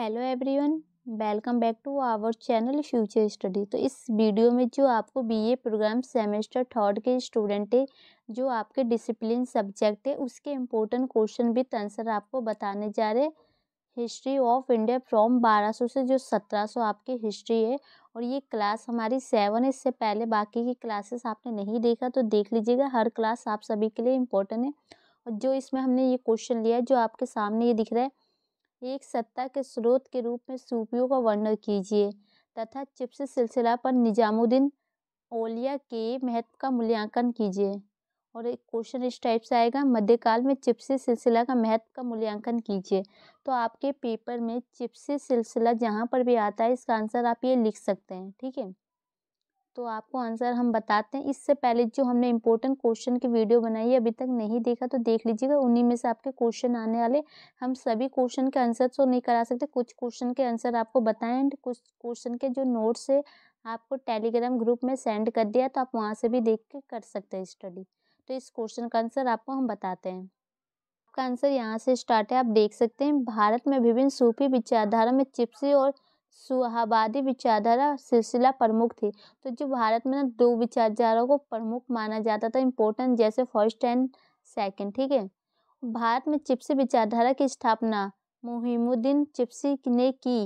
hello everyone welcome back to our channel future study तो इस video में जो आपको बीए प्रोग्राम सेमेस्टर थर्ड के स्टूडेंट है जो आपके डिसिप्लिन सब्जेक्ट है उसके इम्पोर्टेंट क्वेश्चन भी आंसर आपको बताने जा रहे हिस्ट्री ऑफ इंडिया फ्रॉम 1200 से जो 1700 आपकी हिस्ट्री है और ये क्लास हमारी सेवन है इससे पहले बाकी की क्लासेस आपने नहीं देखा तो देख लीजिएगा हर क्लास आप सभी के लिए इम्पोर्टेंट है और जो इसमें हमने ये क्वेश्चन लिया है जो आपके सामने ये दिख रहा है एक सत्ता के स्रोत के रूप में सूफियों का वर्णन कीजिए तथा चिप्स सिलसिला पर निजामुद्दीन ओलिया के महत्व का मूल्यांकन कीजिए और एक क्वेश्चन इस टाइप से आएगा मध्यकाल में चिप्से सिलसिला का महत्व का मूल्यांकन कीजिए तो आपके पेपर में चिप्से सिलसिला जहाँ पर भी आता है इसका आंसर आप ये लिख सकते हैं ठीक है तो आपको आंसर हम बताते हैं इससे पहले जो हमने इम्पोर्टेंट क्वेश्चन की वीडियो बनाई है अभी तक नहीं देखा तो देख लीजिएगा उन्हीं में से आपके क्वेश्चन आने वाले हम सभी क्वेश्चन के आंसर तो नहीं करा सकते कुछ क्वेश्चन के आंसर आपको बताएं एंड कुछ क्वेश्चन के जो नोट्स है आपको टेलीग्राम ग्रुप में सेंड कर दिया तो आप वहाँ से भी देख के कर सकते हैं स्टडी तो इस क्वेश्चन का आंसर आपको हम बताते हैं आपका आंसर यहाँ से स्टार्ट है आप देख सकते हैं भारत में विभिन्न सूफी विचारधारा में चिप्सी और सुहाबादी विचारधारा सिलसिला प्रमुख थी तो जो भारत में ना दो विचारधारा को प्रमुख माना जाता था इम्पोर्टेंट जैसे फर्स्ट एंड सेकंड ठीक है भारत में चिप्सी विचारधारा की स्थापना मुहिमुद्दीन चिप्सी ने की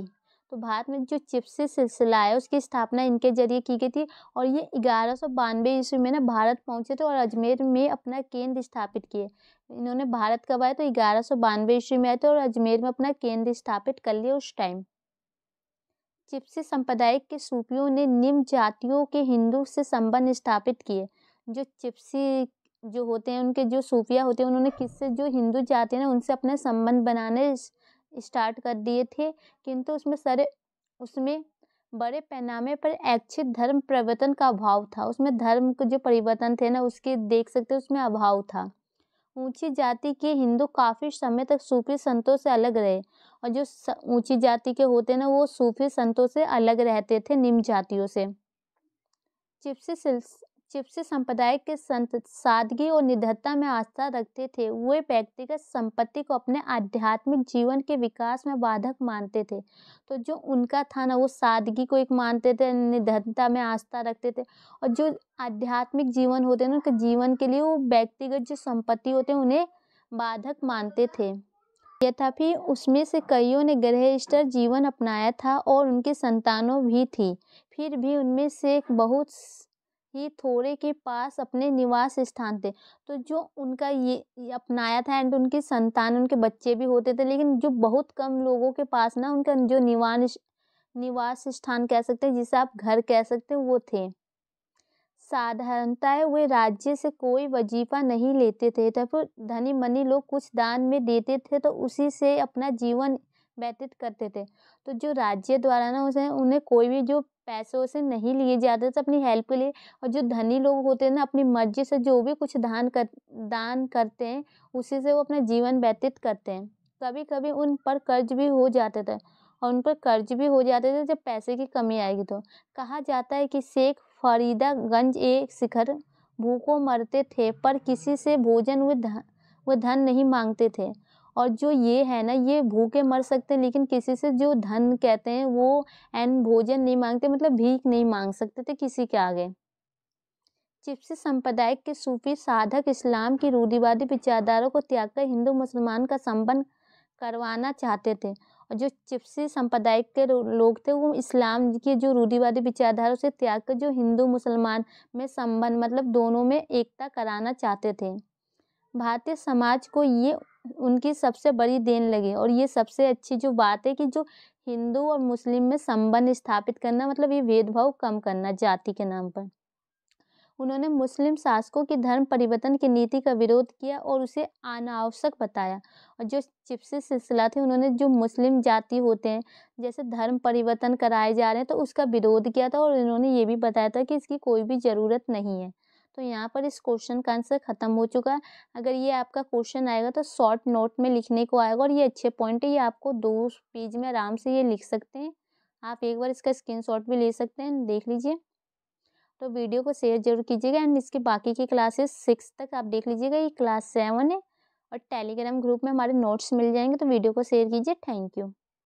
तो भारत में जो चिप्सी सिलसिला है उसकी स्थापना इनके जरिए की गई थी और ये ग्यारह सौ बानवे ईस्वी में ना भारत पहुंचे थे और अजमेर में अपना केंद्र स्थापित किए इन्होंने भारत कब आए तो ग्यारह सौ बानवे ईस्वी में आए थे और अजमेर में अपना केंद्र स्थापित कर लिया उस टाइम चिप्सी संप्रदाय के सूफियों ने निम्न जातियों के हिंदू से संबंध स्थापित किए जो चिप्सी जो होते हैं उनके जो सूफिया होते हैं उन्होंने किससे जो हिंदू जाति ना उनसे अपने संबंध बनाने स्टार्ट कर दिए थे किंतु उसमें सारे उसमें बड़े पैमाने पर ऐच्छिक धर्म परिवर्तन का अभाव था उसमें धर्म के जो परिवर्तन थे ना उसके देख सकते उसमें अभाव था ऊंची जाति के हिंदू काफ़ी समय तक सूफी संतों से अलग रहे और जो ऊंची जाति के होते ना वो सूफी संतों से अलग रहते थे निम्न जातियों से चिप्सी चिप्सी संप्रदाय के संत सादगी और निधत्ता में आस्था रखते थे वे व्यक्तिगत संपत्ति को अपने आध्यात्मिक जीवन के विकास में बाधक मानते थे तो जो उनका था ना वो सादगी को एक मानते थे निधत्ता में आस्था रखते थे और जो आध्यात्मिक जीवन होते हैं ना उनके जीवन के लिए वो व्यक्तिगत जो संपत्ति होते हैं उन्हें बाधक मानते थे यथापि उसमें से कईयों ने गृहस्थ जीवन अपनाया था और उनके संतानों भी थी फिर भी उनमें से बहुत ही थोड़े के पास अपने निवास स्थान थे तो जो उनका ये अपनाया था एंड उनके संतान उनके बच्चे भी होते थे लेकिन जो बहुत कम लोगों के पास ना उनका जो निवास निवास स्थान कह सकते हैं जिसे आप घर कह सकते हैं वो थे साधारणतः वे राज्य से कोई वजीफा नहीं लेते थे तब धनी मनी लोग कुछ दान में देते थे तो उसी से अपना जीवन व्यतीत करते थे तो जो राज्य द्वारा ना उसे उन्हें कोई भी जो पैसों से नहीं लिए जाते थे अपनी हेल्प के लिए और जो धनी लोग होते हैं ना अपनी मर्जी से जो भी कुछ दान कर दान करते हैं उसी से वो अपना जीवन व्यतीत करते हैं कभी कभी उन पर कर्ज भी हो जाते थे और उन पर कर्ज भी हो जाते थे जब पैसे की कमी आएगी तो कहा जाता है कि शेख फरीदागंज ए शिखर भूखों मरते थे पर किसी से भोजन व धन व धन नहीं मांगते थे और जो ये है ना ये भूखे मर सकते हैं लेकिन किसी से जो धन कहते हैं वो एन भोजन नहीं मांगते मतलब भीख नहीं मांग सकते थे किसी के आगे चिप्स संप्रदाय के सूफी साधक इस्लाम की रूढ़िवादी विचारधारा को त्याग कर हिंदू मुसलमान का संबंध करवाना चाहते थे और जो चिप्सी संप्रदाय के लोग थे वो इस्लाम के जो रूढ़ीवादी विचारधारा से त्याग कर जो हिंदू मुसलमान में संबंध मतलब दोनों में एकता कराना चाहते थे भारतीय समाज को ये उनकी सबसे बड़ी देन लगे और ये सबसे अच्छी जो बात है कि जो हिंदू और मुस्लिम में संबंध स्थापित करना मतलब ये भेदभाव कम करना जाति के नाम पर उन्होंने मुस्लिम शासकों की धर्म परिवर्तन की नीति का विरोध किया और उसे अनावश्यक बताया और जो चिप्सी सिलसिला थे उन्होंने जो मुस्लिम जाति होते हैं जैसे धर्म परिवर्तन कराए जा रहे हैं तो उसका विरोध किया था और इन्होंने ये भी बताया था कि इसकी कोई भी ज़रूरत नहीं है तो यहाँ पर इस क्वेश्चन का आंसर ख़त्म हो चुका है अगर ये आपका क्वेश्चन आएगा तो शॉर्ट नोट में लिखने को आएगा और ये अच्छे पॉइंट है ये आपको दो पेज में आराम से ये लिख सकते हैं आप एक बार इसका स्क्रीनशॉट भी ले सकते हैं देख लीजिए तो वीडियो को शेयर जरूर कीजिएगा एंड इसके बाकी की क्लासेस सिक्स तक आप देख लीजिएगा ये क्लास सेवन है और टेलीग्राम ग्रुप में हमारे नोट्स मिल जाएंगे तो वीडियो को शेयर कीजिए थैंक यू